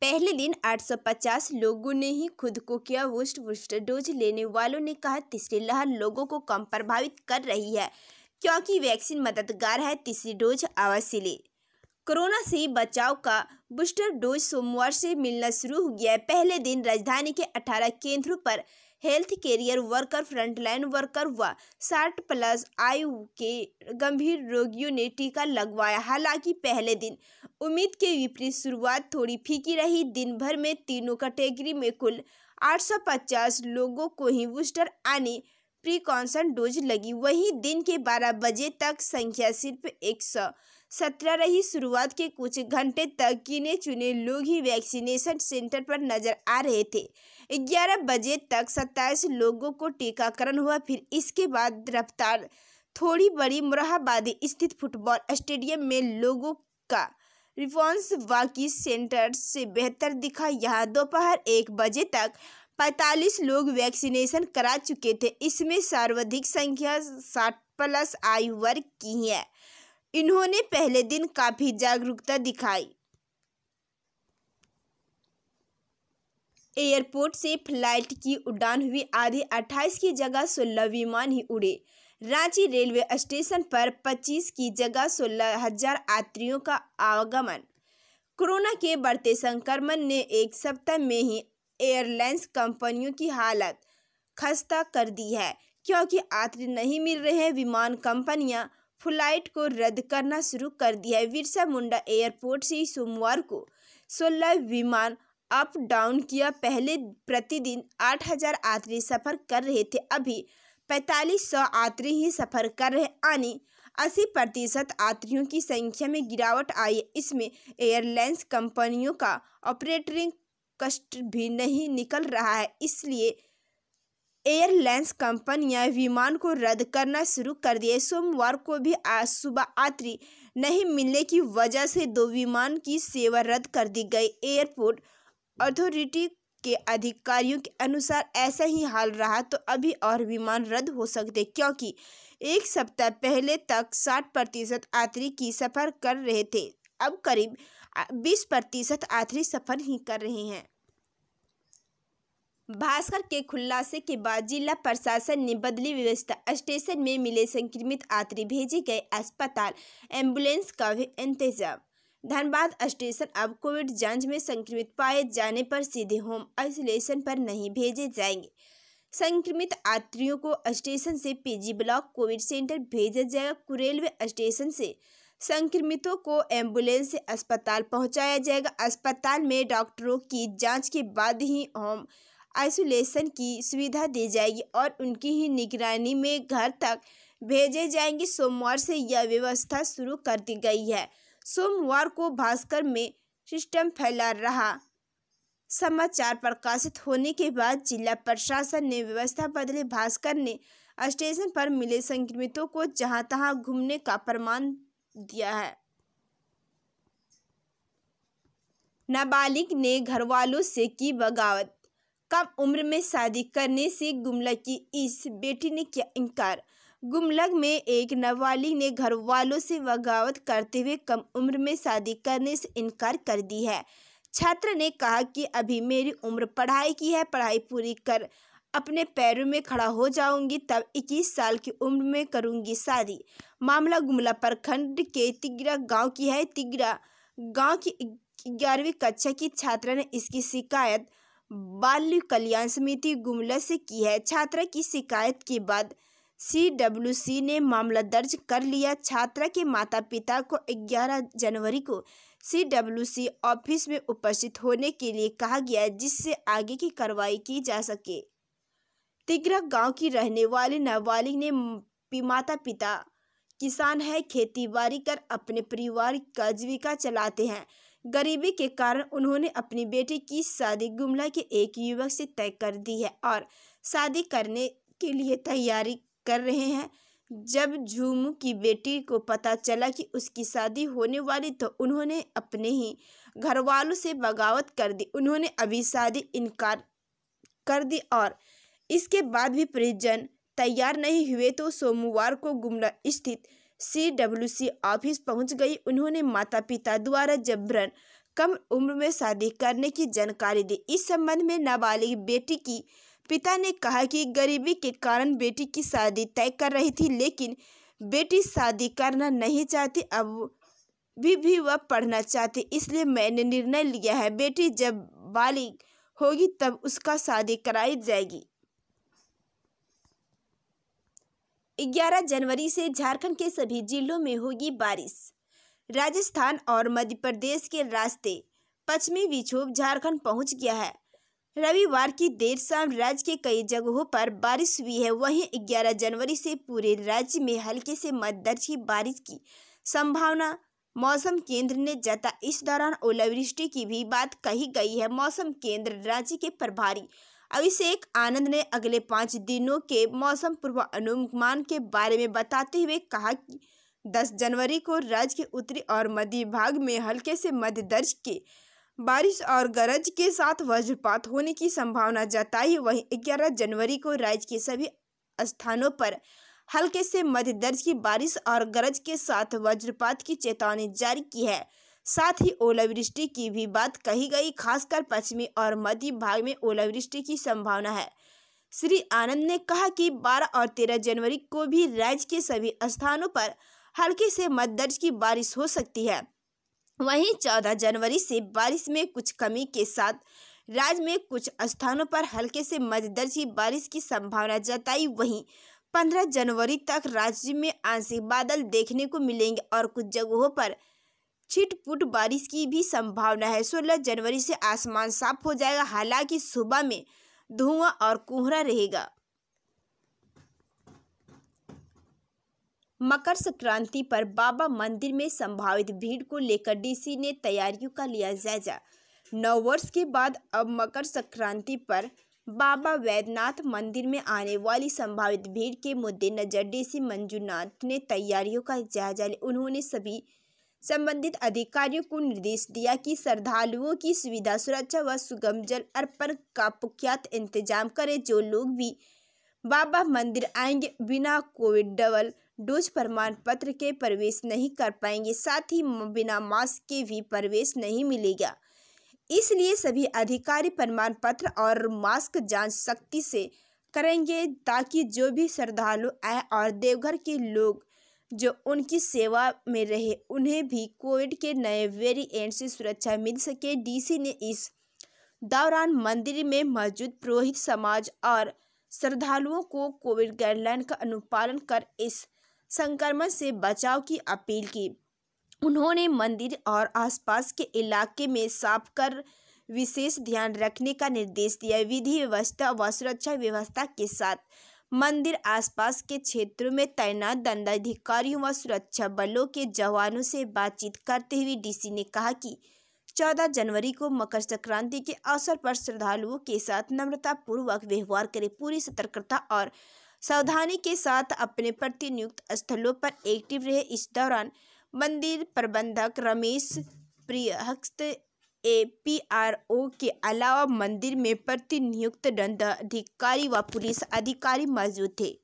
पहले दिन 850 लोगों ने ही खुद को किया वोस्ट बूस्टर डोज लेने वालों ने कहा तीसरी लहर लोगों को कम प्रभावित कर रही है क्योंकि वैक्सीन मददगार है तीसरी डोज अवश्य ले कोरोना से बचाव का बूस्टर डोज सोमवार से मिलना शुरू हो गया है पहले दिन राजधानी के 18 केंद्रों पर health care worker frontline worker व साठ प्लस आयु के गंभीर रोगियों ने टीका लगवाया हालांकि पहले दिन उम्मीद के विपरीत शुरुआत थोड़ी फीकी रही दिन भर में तीनों कैटेगरी में कुल 850 लोगों को ही बूस्टर आने प्रीकॉन्सन डोज लगी वहीं दिन के 12 बजे तक संख्या सिर्फ एक सौ सत्रह रही शुरुआत के कुछ घंटे तक गिने चुने लोग ही वैक्सीनेशन सेंटर पर नजर आ रहे थे ग्यारह बजे तक सत्ताईस लोगों को टीकाकरण हुआ फिर इसके बाद रफ्तार थोड़ी बड़ी मुराबादी स्थित फुटबॉल स्टेडियम में लोगों का रिफॉन्स बाकी सेंटर से बेहतर दिखा यहाँ दोपहर एक बजे तक पैंतालीस लोग वैक्सीनेशन करा चुके थे इसमें सर्वाधिक संख्या साठ प्लस आयु वर्ग की है इन्होंने पहले दिन काफ़ी जागरूकता दिखाई एयरपोर्ट से फ्लाइट की उड़ान हुई आधे अट्ठाईस की जगह सोलह विमान ही उड़े रांची रेलवे स्टेशन पर पच्चीस की जगह सोलह हजार यात्रियों का आवागमन कोरोना के बढ़ते संक्रमण ने एक सप्ताह में ही एयरलाइंस कंपनियों की हालत खस्ता कर दी है क्योंकि यात्री नहीं मिल रहे हैं विमान कंपनियां फ्लाइट को रद्द करना शुरू कर दिया है बिरसा मुंडा एयरपोर्ट से सोमवार को सोलह विमान अप डाउन किया पहले प्रतिदिन आठ हजार यात्री सफर कर रहे थे अभी पैंतालीस सौ यात्री ही सफर कर रहे यानी अस्सी प्रतिशत यात्रियों की संख्या में गिरावट आई है इसमें एयरलाइंस कंपनियों का ऑपरेटरिंग कष्ट भी नहीं निकल रहा है इसलिए एयरलाइंस कंपनियां विमान को रद्द करना शुरू कर दिए सोमवार को भी आज सुबह यात्री नहीं मिलने की वजह से दो विमान की सेवा रद्द कर दी गई एयरपोर्ट अथॉरिटी के अधिकारियों के अनुसार ऐसा ही हाल रहा तो अभी और विमान रद्द हो सकते क्योंकि एक सप्ताह पहले तक साठ प्रतिशत यात्री की सफ़र कर रहे थे अब करीब बीस प्रतिशत आखिरी सफर ही कर रहे हैं भास्कर के खुलासे के बाद जिला प्रशासन ने बदली व्यवस्था स्टेशन में मिले संक्रमित यात्री भेजे गए अस्पताल एम्बुलेंस का भी इंतजाम धनबाद स्टेशन अब कोविड जांच में संक्रमित पाए जाने पर सीधे होम आइसोलेशन पर नहीं भेजे जाएंगे संक्रमित यात्रियों को स्टेशन से पीजी ब्लॉक कोविड सेंटर भेजा जाएगा कुरेलवे स्टेशन से संक्रमितों को एम्बुलेंस से अस्पताल पहुंचाया जाएगा अस्पताल में डॉक्टरों की जांच के बाद ही होम आइसोलेशन की सुविधा दी जाएगी और उनकी ही निगरानी में घर तक भेजे जाएंगे सोमवार से यह व्यवस्था शुरू कर दी गई है सोमवार को भास्कर में सिस्टम फैला रहा समाचार प्रकाशित होने के बाद जिला प्रशासन ने व्यवस्था बदले भास्कर ने स्टेशन पर मिले संक्रमितों को जहां तहां घूमने का प्रमाण दिया है नाबालिग ने वालों से की बगावत कम उम्र में शादी करने से गुमलग की इस बेटी ने किया इनकार गुमलग में एक नाबालिग ने घर वालों से बगावत करते हुए कम उम्र में शादी करने से इनकार कर दी है छात्र ने कहा कि अभी मेरी उम्र पढ़ाई की है पढ़ाई पूरी कर अपने पैरों में खड़ा हो जाऊंगी तब 21 साल की उम्र में करूंगी शादी मामला गुमला प्रखंड के तिगरा गांव की है तिगरा गांव की ग्यारहवीं कक्षा की छात्रा ने इसकी शिकायत बाल कल्याण समिति गुमला से की है छात्रा की शिकायत के बाद सी ने मामला दर्ज कर लिया छात्रा के माता पिता को 11 जनवरी को सी ऑफिस में उपस्थित होने के लिए कहा गया जिससे आगे की कार्रवाई की जा सके तिगरा गांव की रहने वाली नाबालिग ने माता पिता किसान है खेती बाड़ी कर अपने परिवार का जीविका चलाते हैं गरीबी के कारण उन्होंने अपनी बेटी की शादी गुमला के एक युवक से तय कर दी है और शादी करने के लिए तैयारी कर रहे हैं जब झूमू की बेटी को पता चला कि उसकी शादी होने वाली तो उन्होंने अपने ही घर वालों से बगावत कर दी उन्होंने अभी शादी इनकार कर दी और इसके बाद भी परिजन तैयार नहीं हुए तो सोमवार को गुमला स्थित सी ऑफिस पहुंच गई उन्होंने माता पिता द्वारा जबरन कम उम्र में शादी करने की जानकारी दी इस संबंध में नाबालिग बेटी की पिता ने कहा कि गरीबी के कारण बेटी की शादी तय कर रही थी लेकिन बेटी शादी करना नहीं चाहती अब भी भी वह पढ़ना चाहती इसलिए मैंने निर्णय लिया है बेटी जब बालिग होगी तब उसका शादी कराई जाएगी 11 जनवरी से झारखंड के सभी जिलों में होगी बारिश राजस्थान और मध्य प्रदेश के रास्ते पश्चिमी विक्षोभ झारखंड पहुंच गया है रविवार की देर शाम राज्य के कई जगहों पर बारिश हुई है वहीं 11 जनवरी से पूरे राज्य में हल्के से मध्य दर्ज की बारिश की संभावना मौसम केंद्र ने जता इस दौरान ओलावृष्टि की भी बात कही गई है मौसम केंद्र राज्य के प्रभारी अभिषेक आनंद ने अगले पाँच दिनों के मौसम पूर्वानुमान के बारे में बताते हुए कहा कि दस जनवरी को राज्य के उत्तरी और मध्य भाग में हल्के से मध्य दर्ज के बारिश और गरज के साथ वज्रपात होने की संभावना जताई वहीं 11 जनवरी को राज्य के सभी स्थानों पर हल्के से मध्य दर्ज की बारिश और गरज के साथ वज्रपात की चेतावनी जारी की है साथ ही ओलावृष्टि की भी बात कही गई खासकर पश्चिमी और मध्य भाग में ओलावृष्टि की संभावना है श्री आनंद ने कहा कि 12 और 13 जनवरी को भी राज्य के सभी स्थानों पर हल्की से मध्य दर्ज की बारिश हो सकती है वहीं 14 जनवरी से बारिश में कुछ कमी के साथ राज्य में कुछ स्थानों पर हल्के से मध्य दर्ज की बारिश की संभावना जताई वहीं 15 जनवरी तक राज्य में आंशिक बादल देखने को मिलेंगे और कुछ जगहों पर छिटपुट बारिश की भी संभावना है सोलह जनवरी से आसमान साफ हो जाएगा हालांकि सुबह में धुआं और कोहरा रहेगा मकर संक्रांति पर बाबा मंदिर में संभावित भीड़ को लेकर डीसी ने तैयारियों का लिया जायजा नौ वर्ष के बाद अब मकर संक्रांति पर बाबा वैद्यनाथ मंदिर में आने वाली संभावित भीड़ के मुद्देनजर डीसी मंजूनाथ ने तैयारियों का जायजा लिया उन्होंने सभी संबंधित अधिकारियों को निर्देश दिया कि श्रद्धालुओं की सुविधा सुरक्षा व सुगम जल अर्पण का पुख्यात इंतजाम करें जो लोग भी बाबा मंदिर आएंगे बिना कोविड डबल डोज प्रमाण पत्र के प्रवेश नहीं कर पाएंगे साथ ही बिना मास्क के भी प्रवेश नहीं मिलेगा इसलिए सभी अधिकारी प्रमाण पत्र और मास्क जांच सख्ती से करेंगे ताकि जो भी श्रद्धालु आए और देवघर के लोग जो उनकी सेवा में रहे उन्हें भी कोविड के नए वेरिएंट से सुरक्षा मिल सके डीसी ने इस दौरान मंदिर में मौजूद पुरोहित समाज और श्रद्धालुओं को कोविड गाइडलाइन का अनुपालन कर इस संक्रमण से बचाव की अपील की उन्होंने मंदिर और आसपास के इलाके में साफ कर विशेष ध्यान रखने का निर्देश दिया विधि व्यवस्था व सुरक्षा व्यवस्था के साथ मंदिर आसपास के क्षेत्रों में तैनात दंडाधिकारियों व सुरक्षा बलों के जवानों से बातचीत करते हुए डीसी ने कहा कि 14 जनवरी को मकर संक्रांति के अवसर पर श्रद्धालुओं के साथ नम्रतापूर्वक व्यवहार करें पूरी सतर्कता और सावधानी के साथ अपने प्रतिनियुक्त स्थलों पर एक्टिव रहे इस दौरान मंदिर प्रबंधक रमेश हस्त ए.पी.आर.ओ के अलावा मंदिर में प्रतिनियुक्त दंडाधिकारी व पुलिस अधिकारी मौजूद थे